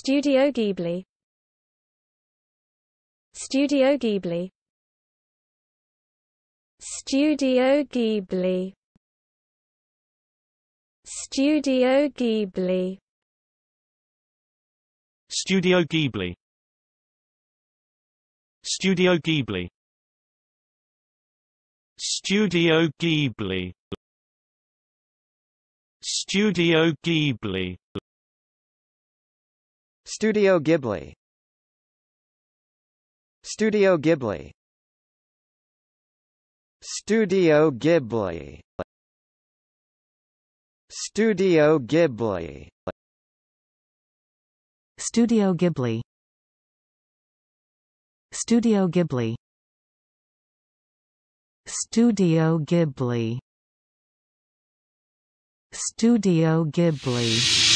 Studio Ghibli Studio Ghibli Studio Ghibli Studio Ghibli Studio Ghibli Studio Ghibli Studio Ghibli Studio Ghibli Studio Ghibli Studio Ghibli Studio Ghibli Studio Ghibli Studio Ghibli Studio Ghibli Studio Ghibli Studio Ghibli